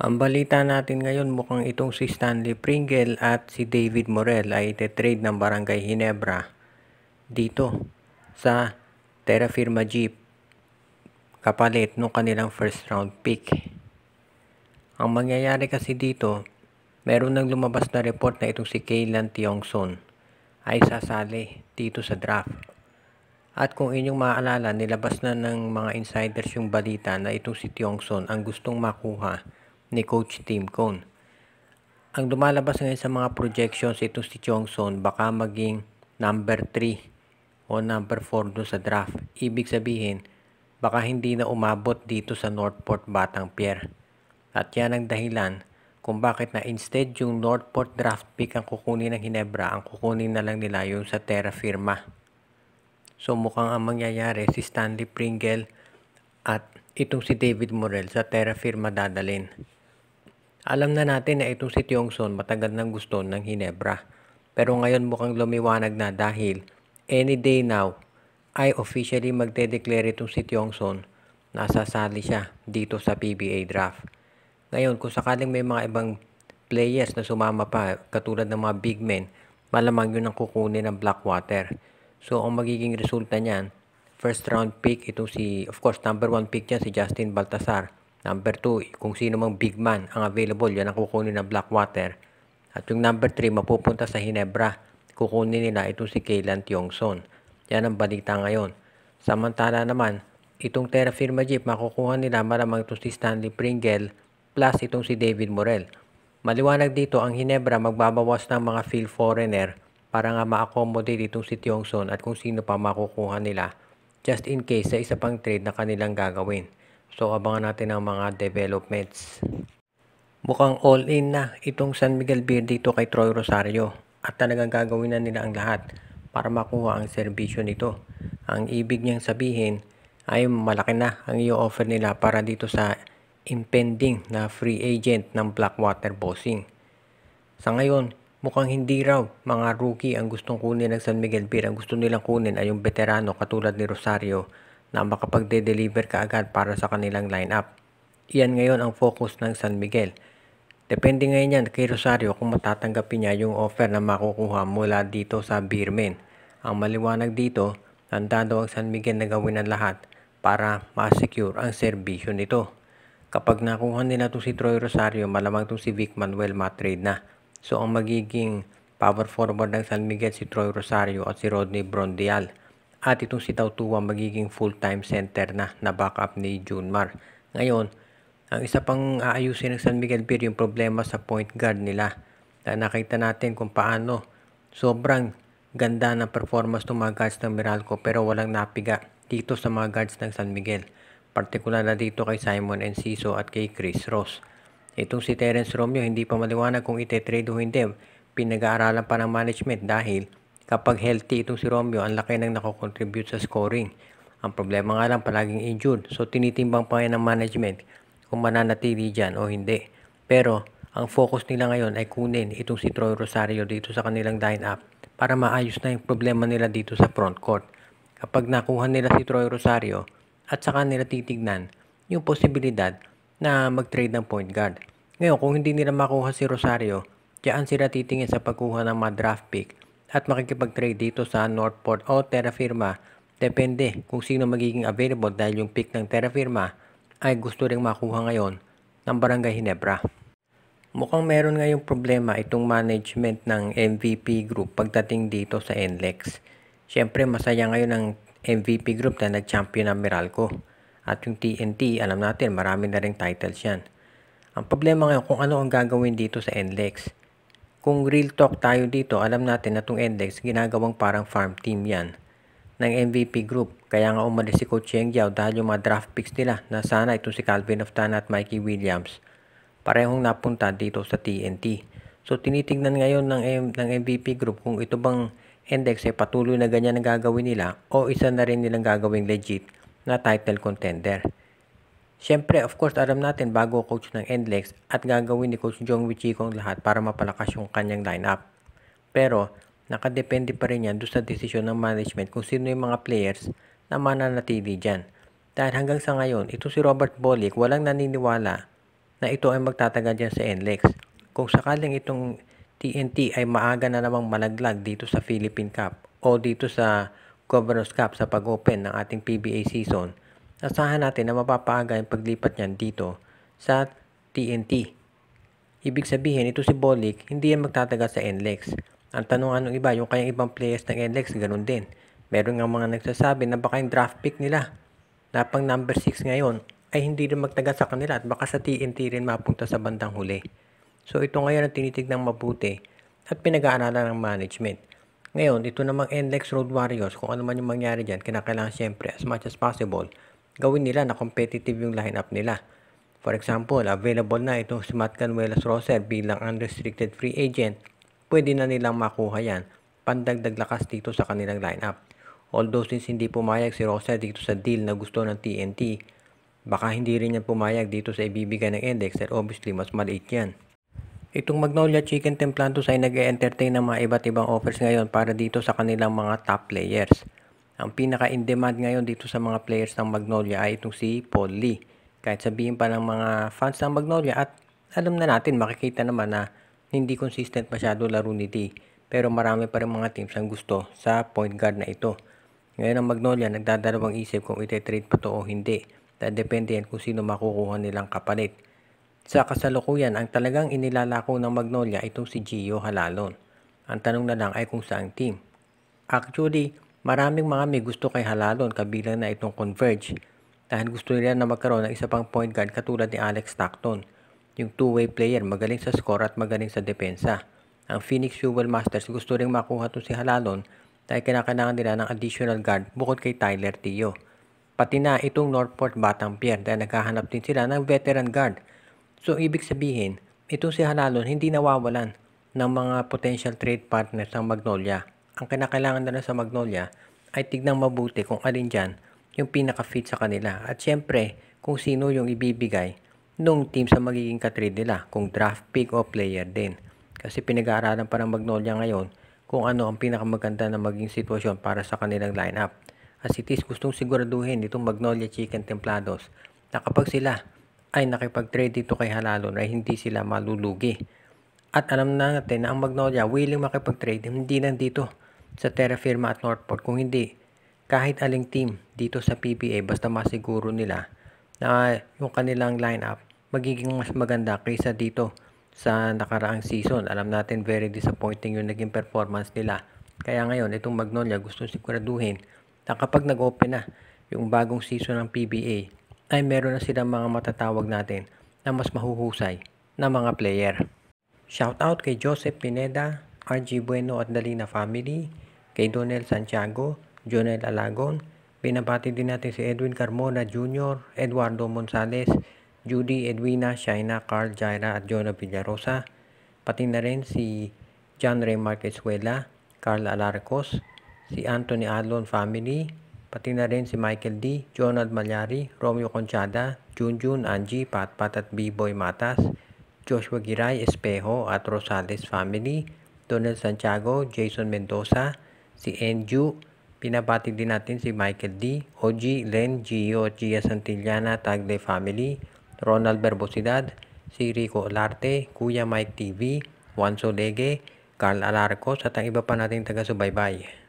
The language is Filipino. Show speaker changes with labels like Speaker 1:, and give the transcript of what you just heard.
Speaker 1: Ang balita natin ngayon mukhang itong si Stanley Pringle at si David Morel ay trade ng Barangay Ginebra dito sa Terra Firma Jeep kapalit ng kanilang first round pick. Ang mangyayari kasi dito, meron nang lumabas na report na itong si Kaylan Tiongson ay sasali dito sa draft. At kung inyong maaalala, nilabas na ng mga insiders yung balita na itong si Tiongson ang gustong makuha ni Coach Tim Cone. Ang lumalabas ngayon sa mga projections ito si Chongson baka maging number 3 o number 4 do sa draft. Ibig sabihin, baka hindi na umabot dito sa Northport Batang Pier. At yan ang dahilan kung bakit na instead yung Northport draft pick ang kukunin ng Ginebra, ang kukunin na lang nila yung sa Terra Firma. So mukhang ang mangyayari si Stanley Pringle at itong si David Morel sa Terra Firma dadalin. Alam na natin na itong si Tiongson matagal nang gusto ng Hinebra. Pero ngayon mukhang lumiwanag na dahil any day now ay officially magde-declare itong si Tiongson Son na sasali siya dito sa PBA draft. Ngayon kung sakaling may mga ibang players na sumama pa katulad ng mga big men, malamang yun ang kukunin ng Blackwater. So ang magiging resulta niyan, first round pick itong si, of course number one pick niya si Justin Baltasar Number 2, kung sino mang big man ang available, yan ang kukunin ng Blackwater. At yung number 3, mapupunta sa Hinebra. Kukunin nila itong si Kaylan Tiongson. Yan ang balita ngayon. Samantala naman, itong Terra Firma Jeep makukuha nila malamang itong si Stanley Pringle plus itong si David Morel. Maliwanag dito ang Hinebra magbabawas ng mga field foreigner para nga ma-accommodate itong si Tiongson at kung sino pa makukuha nila just in case sa isa pang trade na kanilang gagawin. So abangan natin ang mga developments. Mukhang all-in na itong San Miguel Beer dito kay Troy Rosario at talagang gagawin na nila ang lahat para makuha ang serbisyo nito. Ang ibig niyang sabihin ay malaki na ang i-offer nila para dito sa impending na free agent ng Blackwater Bossing. Sa ngayon, mukhang hindi raw mga rookie ang gustong kunin ng San Miguel Beer. Ang gusto nilang kunin ay yung veterano katulad ni Rosario na makapagde-deliver kaagad para sa kanilang lineup. Iyan ngayon ang focus ng San Miguel. Depende ngayon yan kay Rosario kung matatanggapin niya yung offer na makukuha mula dito sa Birmen. Ang maliwanag dito, handa ang San Miguel na gawin ang lahat para ma-secure ang serbisyo nito. Kapag nakuha nila itong si Troy Rosario, malamang itong si Vic Manuel matrade na. So ang magiging power forward ng San Miguel si Troy Rosario at si Rodney Brondial at itong si Tautua magiging full-time center na na backup ni Junmar. Ngayon, ang isa pang aayusin ng San Miguel Beer yung problema sa point guard nila. Na nakita natin kung paano sobrang ganda ng performance ng mga guards ng Meralco pero walang napiga dito sa mga guards ng San Miguel. Partikular na dito kay Simon Enciso at kay Chris Ross. Itong si Terence Romeo hindi pa maliwanag kung itetrade o hindi. Pinag-aaralan pa ng management dahil Kapag healthy itong si Romeo, ang laki nang nakocontribute sa scoring. Ang problema nga lang, palaging injured. So, tinitimbang pa ng management kung mananatili dyan o hindi. Pero, ang focus nila ngayon ay kunin itong si Troy Rosario dito sa kanilang line-up para maayos na yung problema nila dito sa front court. Kapag nakuha nila si Troy Rosario at saka nila titignan yung posibilidad na mag-trade ng point guard. Ngayon, kung hindi nila makuha si Rosario, diyan sila titingin sa pagkuha ng mga draft pick at makikipag-trade dito sa Northport o Terra Firma. Depende kung sino magiging available dahil yung pick ng Terra Firma ay gusto ring makuha ngayon ng Barangay Hinebra. Mukhang meron ngayong problema itong management ng MVP Group pagdating dito sa NLEX. Siyempre masaya ngayon ang MVP Group na nag-champion ng Meralco. At yung TNT, alam natin marami na rin titles yan. Ang problema ngayon kung ano ang gagawin dito sa NLEX. Kung real talk tayo dito, alam natin na itong index ginagawang parang farm team yan ng MVP group. Kaya nga umalis si Coach Yang Giao dahil yung mga draft picks nila na sana itong si Calvin Oftana at Mikey Williams. Parehong napunta dito sa TNT. So tinitingnan ngayon ng, M ng MVP group kung ito bang index ay patuloy na ganyan ang gagawin nila o isa na rin nilang gagawing legit na title contender. Siyempre, of course, alam natin bago coach ng NLEX at gagawin ni Coach Jong Wichiko ang lahat para mapalakas yung kanyang lineup. Pero, nakadepende pa rin yan doon sa desisyon ng management kung sino yung mga players na mananatili dyan. Dahil hanggang sa ngayon, ito si Robert Bolick, walang naniniwala na ito ay magtatagal dyan sa NLEX. Kung sakaling itong TNT ay maaga na namang malaglag dito sa Philippine Cup o dito sa Governors Cup sa pag-open ng ating PBA season – asahan natin na mapapaga yung paglipat niyan dito sa TNT. Ibig sabihin, ito si Bolick, hindi yan magtataga sa NLEX. Ang tanong anong iba, yung kayang ibang players ng NLEX, ganun din. Meron nga mga nagsasabi na baka yung draft pick nila na pang number 6 ngayon ay hindi rin magtaga sa kanila at baka sa TNT rin mapunta sa bandang huli. So ito ngayon ang tinitignan mabuti at pinag-aaralan ng management. Ngayon, ito namang NLEX Road Warriors, kung ano man yung mangyari dyan, kinakailangan siyempre as much as possible gawin nila na competitive yung lineup nila. For example, available na itong si Matt Canuelas Roser bilang unrestricted free agent. Pwede na nilang makuha yan. Pandagdag lakas dito sa kanilang lineup. Although since hindi pumayag si Roser dito sa deal na gusto ng TNT, baka hindi rin yan pumayag dito sa ibibigay ng index at obviously mas maliit yan. Itong Magnolia Chicken Templantos ay nag-entertain ng mga iba't ibang offers ngayon para dito sa kanilang mga top players. Ang pinaka-in-demand ngayon dito sa mga players ng Magnolia ay itong si Paul Lee. Kahit sabihin pa ng mga fans ng Magnolia at alam na natin, makikita naman na hindi consistent masyado laro ni D. Pero marami pa rin mga teams ang gusto sa point guard na ito. Ngayon ang Magnolia nagdadalawang isip kung iti-trade pa to o hindi. Dahil depende yan kung sino makukuha nilang kapalit. Sa kasalukuyan, ang talagang inilalako ng Magnolia itong si Gio Halalon. Ang tanong na lang ay kung saang team. Actually, Maraming mga may gusto kay Halalon kabilang na itong Converge dahil gusto nila na magkaroon ng isa pang point guard katulad ni Alex Stockton. Yung two-way player, magaling sa score at magaling sa depensa. Ang Phoenix Fuel Masters gusto rin makuha ito si Halalon dahil kinakailangan nila ng additional guard bukod kay Tyler Tio. Pati na itong Northport Batang Pier dahil naghahanap din sila ng veteran guard. So ibig sabihin, itong si Halalon hindi nawawalan ng mga potential trade partners ng Magnolia. Ang kinakailangan na sa Magnolia ay tignang mabuti kung alin dyan yung pinaka-fit sa kanila at syempre kung sino yung ibibigay nung team sa magiging katrade nila kung draft pick o player din. Kasi pinag-aaralan pa ng Magnolia ngayon kung ano ang pinakamaganda na maging sitwasyon para sa kanilang lineup. As it is, gustong siguraduhin itong Magnolia Chicken Templados na kapag sila ay nakipag-trade dito kay Halalon ay hindi sila malulugi. At alam na natin na ang Magnolia willing makipag-trade hindi lang dito sa terra firma at Northport. Kung hindi, kahit aling team dito sa PBA, basta masiguro nila na yung kanilang lineup magiging mas maganda kaysa dito sa nakaraang season. Alam natin very disappointing yung naging performance nila. Kaya ngayon, itong Magnolia gusto siguraduhin na kapag nag-open na yung bagong season ng PBA, ay meron na silang mga matatawag natin na mas mahuhusay na mga player. Shoutout kay Joseph Pineda, RG Bueno at Dalina Family, kay Donel Santiago, Jonel Alagon, binabati din natin si Edwin Carmona Jr., Eduardo Monsales, Judy Edwina, Shaina, Carl Jaira at Jonah Villarosa, pati na rin si John Ray Marquez Carl Alarcos, si Anthony Adlon Family, pati na rin si Michael D, Jonald Malyari, Romeo Conchada, Junjun, Angie, Patpat at B-Boy Matas, Joshua Giray Espejo at Rosales Family, Donald Santiago, Jason Mendoza, si Enju, pinabati din natin si Michael D, OG, Len, Gio Gia Santillana, Tagle Family, Ronald Berbosidad, si Rico Olarte, Kuya Mike TV, Juan Solege, Carl Alarcos at ang iba pa nating taga-subaybay.